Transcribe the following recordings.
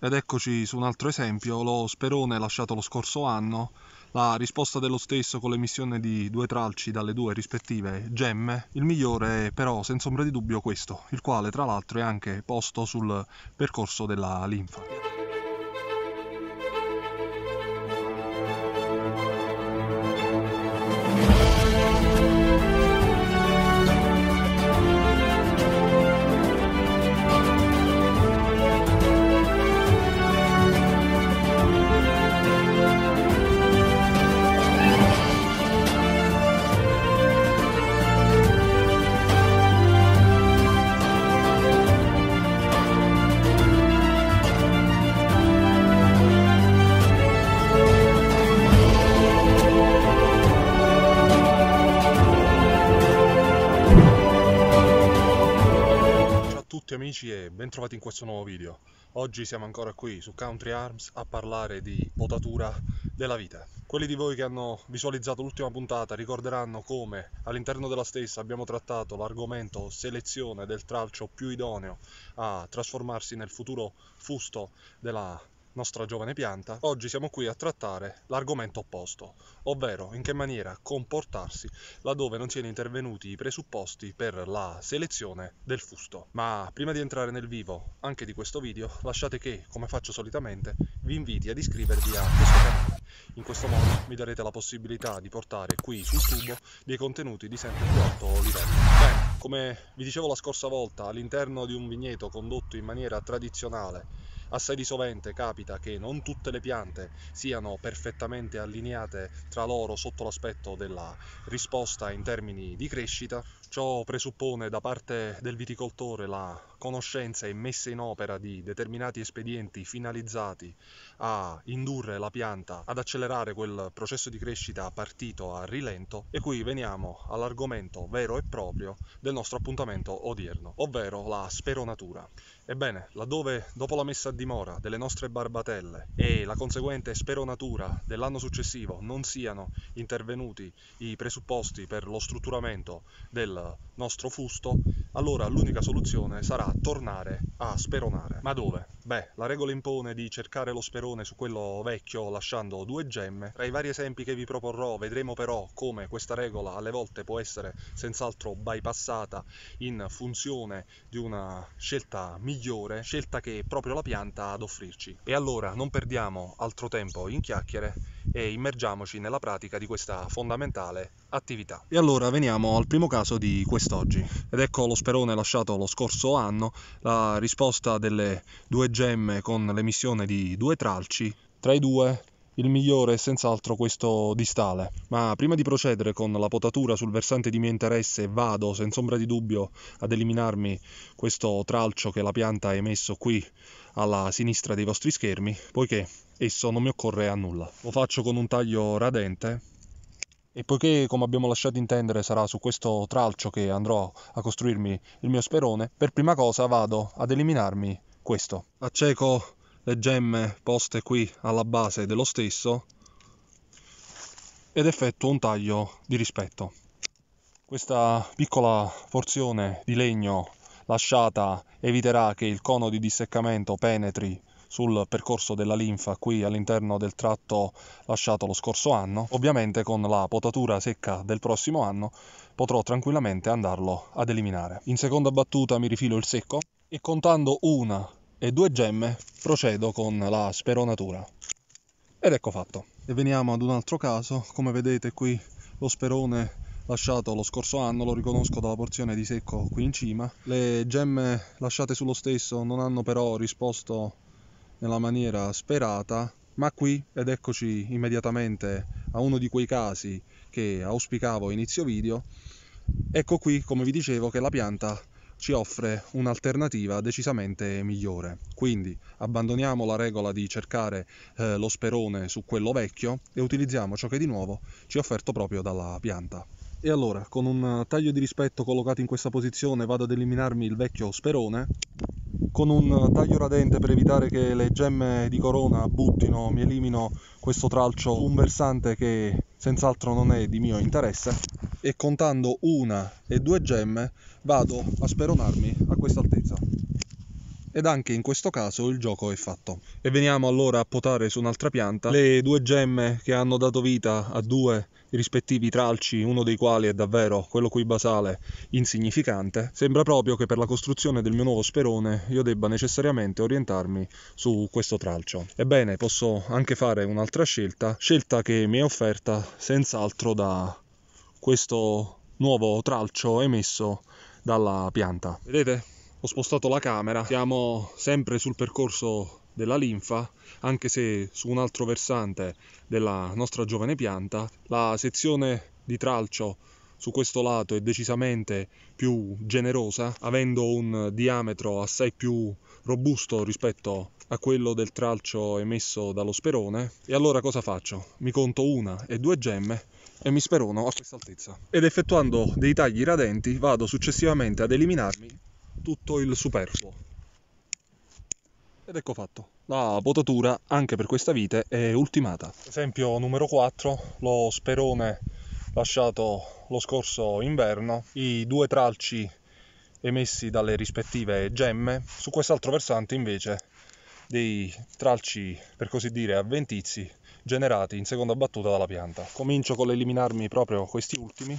Ed eccoci su un altro esempio, lo sperone lasciato lo scorso anno, la risposta dello stesso con l'emissione di due tralci dalle due rispettive gemme, il migliore è però senza ombra di dubbio questo, il quale tra l'altro è anche posto sul percorso della linfa. tutti amici e bentrovati in questo nuovo video. Oggi siamo ancora qui su Country Arms a parlare di potatura della vita. Quelli di voi che hanno visualizzato l'ultima puntata ricorderanno come all'interno della stessa abbiamo trattato l'argomento selezione del tralcio più idoneo a trasformarsi nel futuro fusto della nostra giovane pianta, oggi siamo qui a trattare l'argomento opposto, ovvero in che maniera comportarsi laddove non siano intervenuti i presupposti per la selezione del fusto. Ma prima di entrare nel vivo anche di questo video, lasciate che, come faccio solitamente, vi inviti ad iscrivervi a questo canale. In questo modo mi darete la possibilità di portare qui sul tubo dei contenuti di sempre più alto livello. Bene, come vi dicevo la scorsa volta, all'interno di un vigneto condotto in maniera tradizionale Assai di sovente capita che non tutte le piante siano perfettamente allineate tra loro sotto l'aspetto della risposta in termini di crescita. Ciò presuppone da parte del viticoltore la conoscenza e messa in opera di determinati espedienti finalizzati a indurre la pianta ad accelerare quel processo di crescita partito a rilento e qui veniamo all'argomento vero e proprio del nostro appuntamento odierno, ovvero la speronatura. Ebbene, laddove dopo la messa a dimora delle nostre barbatelle e la conseguente speronatura dell'anno successivo non siano intervenuti i presupposti per lo strutturamento del nostro fusto, allora l'unica soluzione sarà tornare a speronare. Ma dove? Beh, la regola impone di cercare lo sperone su quello vecchio lasciando due gemme. Tra i vari esempi che vi proporrò vedremo però come questa regola alle volte può essere senz'altro bypassata in funzione di una scelta migliore, scelta che proprio la pianta ha ad offrirci. E allora non perdiamo altro tempo in chiacchiere e immergiamoci nella pratica di questa fondamentale attività. E allora veniamo al primo caso di quest'oggi ed ecco lo sperone lasciato lo scorso anno, la risposta delle due gemme con l'emissione di due tralci. Tra i due il migliore è senz'altro questo distale. Ma prima di procedere con la potatura sul versante di mio interesse, vado senza ombra di dubbio ad eliminarmi questo tralcio che la pianta ha emesso qui alla sinistra dei vostri schermi, poiché esso non mi occorre a nulla. Lo faccio con un taglio radente e poiché come abbiamo lasciato intendere sarà su questo tralcio che andrò a costruirmi il mio sperone, per prima cosa vado ad eliminarmi questo. Acceco le gemme poste qui alla base dello stesso ed effettuo un taglio di rispetto. Questa piccola porzione di legno lasciata eviterà che il cono di disseccamento penetri sul percorso della linfa qui all'interno del tratto lasciato lo scorso anno. Ovviamente con la potatura secca del prossimo anno potrò tranquillamente andarlo ad eliminare. In seconda battuta mi rifilo il secco e contando una e due gemme procedo con la speronatura. Ed ecco fatto. E veniamo ad un altro caso, come vedete qui lo sperone lasciato lo scorso anno, lo riconosco dalla porzione di secco qui in cima. Le gemme lasciate sullo stesso non hanno però risposto nella maniera sperata, ma qui ed eccoci immediatamente a uno di quei casi che auspicavo inizio video, ecco qui come vi dicevo che la pianta ci offre un'alternativa decisamente migliore. Quindi abbandoniamo la regola di cercare eh, lo sperone su quello vecchio e utilizziamo ciò che di nuovo ci è offerto proprio dalla pianta. E allora, con un taglio di rispetto collocato in questa posizione, vado ad eliminarmi il vecchio sperone con un taglio radente per evitare che le gemme di corona buttino, mi elimino questo tralcio su un versante che senz'altro non è di mio interesse e contando una e due gemme vado a speronarmi a questa altezza ed anche in questo caso il gioco è fatto. E veniamo allora a potare su un'altra pianta le due gemme che hanno dato vita a due rispettivi tralci, uno dei quali è davvero quello qui basale insignificante, sembra proprio che per la costruzione del mio nuovo sperone io debba necessariamente orientarmi su questo tralcio. Ebbene, posso anche fare un'altra scelta, scelta che mi è offerta senz'altro da questo nuovo tralcio emesso dalla pianta. Vedete? ho spostato la camera, siamo sempre sul percorso della linfa, anche se su un altro versante della nostra giovane pianta, la sezione di tralcio su questo lato è decisamente più generosa, avendo un diametro assai più robusto rispetto a quello del tralcio emesso dallo sperone. E allora cosa faccio? Mi conto una e due gemme e mi sperono a questa altezza. Ed effettuando dei tagli radenti vado successivamente ad eliminarmi tutto il superfluo. Ed ecco fatto. La potatura anche per questa vite è ultimata. Esempio numero 4, lo sperone lasciato lo scorso inverno, i due tralci emessi dalle rispettive gemme, su quest'altro versante invece dei tralci per così dire avventizi generati in seconda battuta dalla pianta. Comincio con l'eliminarmi proprio questi ultimi,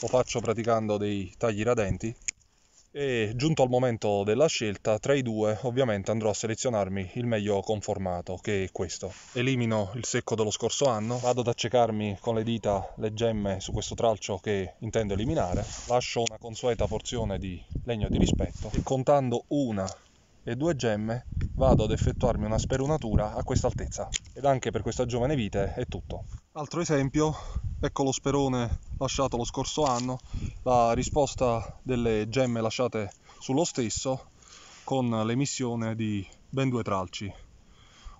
lo faccio praticando dei tagli radenti e giunto al momento della scelta tra i due ovviamente andrò a selezionarmi il meglio conformato che è questo elimino il secco dello scorso anno vado ad accecarmi con le dita le gemme su questo tralcio che intendo eliminare lascio una consueta porzione di legno di rispetto e contando una e due gemme vado ad effettuarmi una sperunatura a questa altezza ed anche per questa giovane vite è tutto altro esempio ecco lo sperone lasciato lo scorso anno, la risposta delle gemme lasciate sullo stesso con l'emissione di ben due tralci.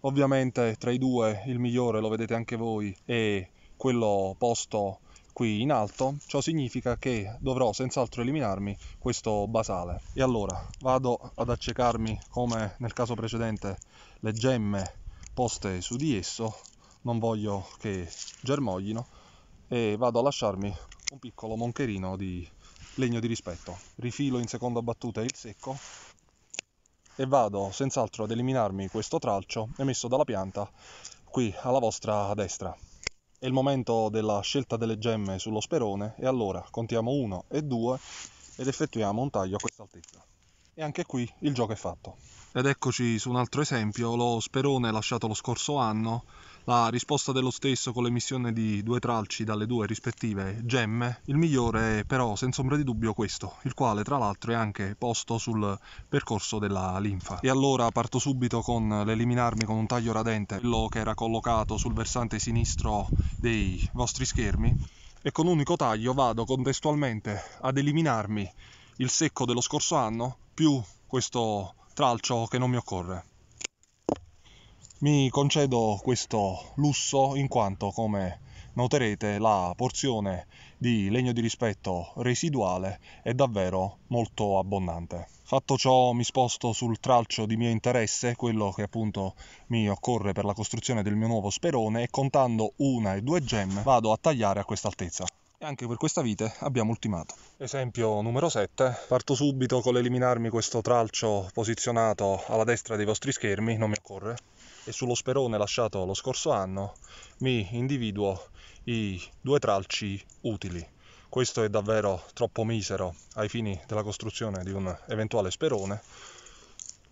Ovviamente tra i due il migliore, lo vedete anche voi, è quello posto qui in alto, ciò significa che dovrò senz'altro eliminarmi questo basale. E allora vado ad accecarmi come nel caso precedente le gemme poste su di esso, non voglio che germoglino, e vado a lasciarmi un piccolo moncherino di legno di rispetto. Rifilo in seconda battuta il secco e vado senz'altro ad eliminarmi questo tralcio emesso dalla pianta qui alla vostra destra. È il momento della scelta delle gemme sullo sperone e allora contiamo 1 e 2 ed effettuiamo un taglio a quest'altezza. altezza. E anche qui il gioco è fatto. Ed eccoci su un altro esempio, lo sperone lasciato lo scorso anno, la risposta dello stesso con l'emissione di due tralci dalle due rispettive gemme. Il migliore è però senza ombra di dubbio questo, il quale tra l'altro è anche posto sul percorso della linfa. E allora parto subito con l'eliminarmi con un taglio radente, quello che era collocato sul versante sinistro dei vostri schermi, e con un unico taglio vado contestualmente ad eliminarmi il secco dello scorso anno più questo tralcio che non mi occorre. Mi concedo questo lusso in quanto, come noterete, la porzione di legno di rispetto residuale è davvero molto abbondante. Fatto ciò mi sposto sul tralcio di mio interesse, quello che appunto mi occorre per la costruzione del mio nuovo sperone e contando una e due gemme vado a tagliare a questa altezza. E anche per questa vite abbiamo ultimato. Esempio numero 7. Parto subito con l'eliminarmi questo tralcio posizionato alla destra dei vostri schermi, non mi occorre. E sullo sperone lasciato lo scorso anno mi individuo i due tralci utili. Questo è davvero troppo misero ai fini della costruzione di un eventuale sperone.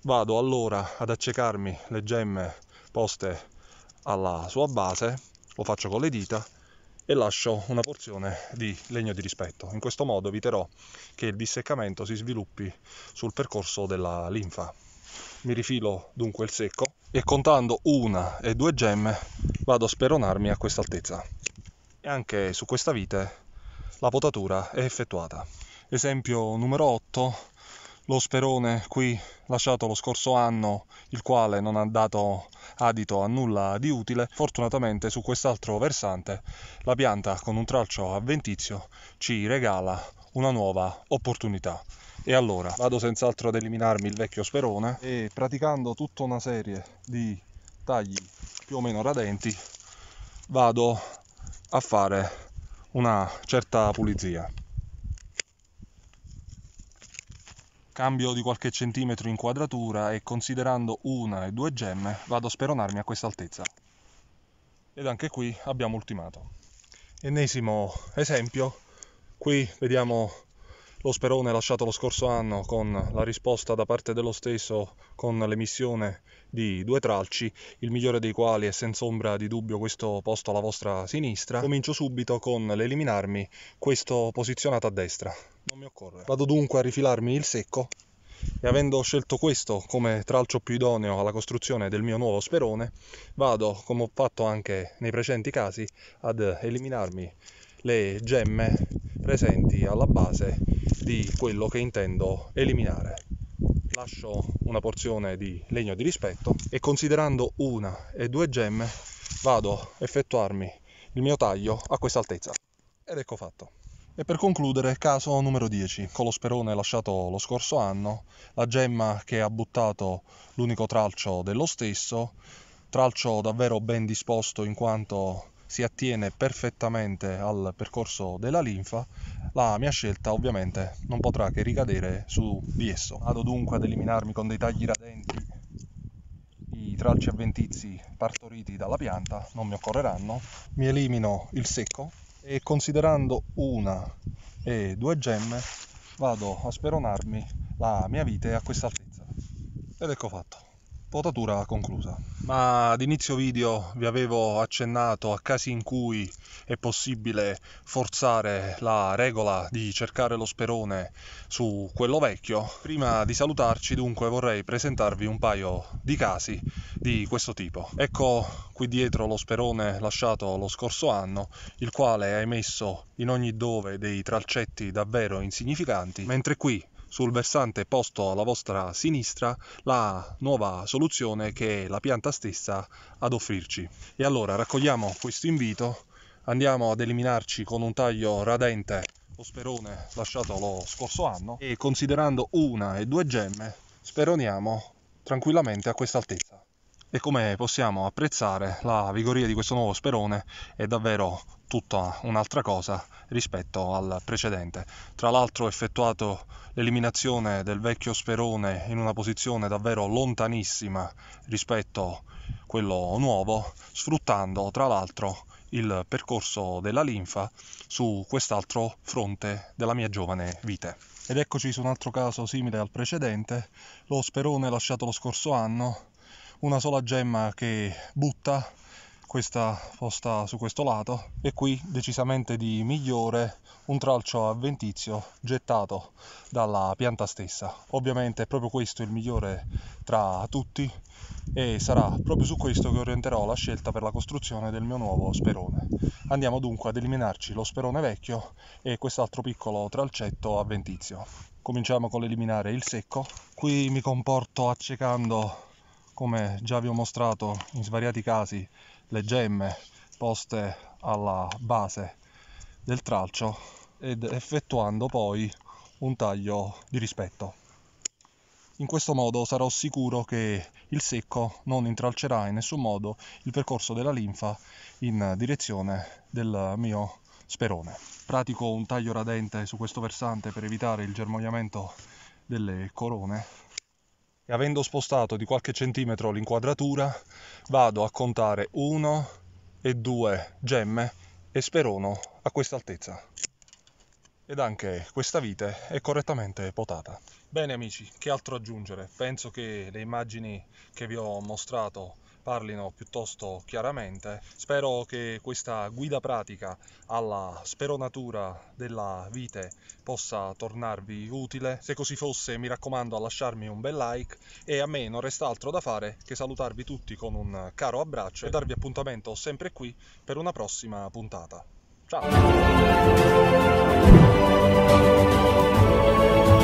Vado allora ad accecarmi le gemme poste alla sua base, lo faccio con le dita e lascio una porzione di legno di rispetto. In questo modo eviterò che il disseccamento si sviluppi sul percorso della linfa. Mi rifilo dunque il secco e contando una e due gemme vado a speronarmi a questa altezza. E anche su questa vite la potatura è effettuata. Esempio numero 8 lo sperone qui lasciato lo scorso anno, il quale non ha dato adito a nulla di utile, fortunatamente su quest'altro versante la pianta con un tralcio avventizio ci regala una nuova opportunità. E allora vado senz'altro ad eliminarmi il vecchio sperone e praticando tutta una serie di tagli più o meno radenti vado a fare una certa pulizia. Cambio di qualche centimetro in quadratura e considerando una e due gemme vado a speronarmi a questa altezza. Ed anche qui abbiamo ultimato. Ennesimo esempio, qui vediamo lo sperone lasciato lo scorso anno con la risposta da parte dello stesso con l'emissione di due tralci, il migliore dei quali è senza ombra di dubbio questo posto alla vostra sinistra. Comincio subito con l'eliminarmi, questo posizionato a destra. Non mi occorre. Vado dunque a rifilarmi il secco e avendo scelto questo come tralcio più idoneo alla costruzione del mio nuovo sperone, vado, come ho fatto anche nei precedenti casi, ad eliminarmi le gemme presenti alla base di quello che intendo eliminare. Lascio una porzione di legno di rispetto e considerando una e due gemme vado a effettuarmi il mio taglio a questa altezza. Ed ecco fatto. E per concludere, caso numero 10, con lo sperone lasciato lo scorso anno, la gemma che ha buttato l'unico tralcio dello stesso, tralcio davvero ben disposto in quanto si attiene perfettamente al percorso della linfa, la mia scelta ovviamente non potrà che ricadere su di esso. Vado dunque ad eliminarmi con dei tagli radenti i tralci avventizi partoriti dalla pianta, non mi occorreranno, mi elimino il secco e considerando una e due gemme vado a speronarmi la mia vite a questa altezza. Ed ecco fatto potatura conclusa. Ma ad inizio video vi avevo accennato a casi in cui è possibile forzare la regola di cercare lo sperone su quello vecchio. Prima di salutarci dunque vorrei presentarvi un paio di casi di questo tipo. Ecco qui dietro lo sperone lasciato lo scorso anno, il quale ha emesso in ogni dove dei tralcetti davvero insignificanti, mentre qui sul versante posto alla vostra sinistra la nuova soluzione che la pianta stessa ad offrirci. E allora raccogliamo questo invito, andiamo ad eliminarci con un taglio radente lo sperone lasciato lo scorso anno e considerando una e due gemme speroniamo tranquillamente a questa altezza e come possiamo apprezzare la vigoria di questo nuovo sperone è davvero tutta un'altra cosa rispetto al precedente. Tra l'altro ho effettuato l'eliminazione del vecchio sperone in una posizione davvero lontanissima rispetto a quello nuovo, sfruttando tra l'altro il percorso della linfa su quest'altro fronte della mia giovane vite. Ed eccoci su un altro caso simile al precedente, lo sperone lasciato lo scorso anno una sola gemma che butta questa posta su questo lato e qui decisamente di migliore un tralcio avventizio gettato dalla pianta stessa ovviamente è proprio questo il migliore tra tutti e sarà proprio su questo che orienterò la scelta per la costruzione del mio nuovo sperone andiamo dunque ad eliminarci lo sperone vecchio e quest'altro piccolo tralcetto avventizio cominciamo con l'eliminare il secco qui mi comporto accecando come già vi ho mostrato in svariati casi le gemme poste alla base del tralcio ed effettuando poi un taglio di rispetto. In questo modo sarò sicuro che il secco non intralcerà in nessun modo il percorso della linfa in direzione del mio sperone. Pratico un taglio radente su questo versante per evitare il germogliamento delle corone avendo spostato di qualche centimetro l'inquadratura vado a contare 1 e 2 gemme e sperono a questa altezza ed anche questa vite è correttamente potata. Bene amici, che altro aggiungere? Penso che le immagini che vi ho mostrato parlino piuttosto chiaramente. Spero che questa guida pratica alla speronatura della vite possa tornarvi utile. Se così fosse mi raccomando a lasciarmi un bel like e a me non resta altro da fare che salutarvi tutti con un caro abbraccio e darvi appuntamento sempre qui per una prossima puntata. Ciao!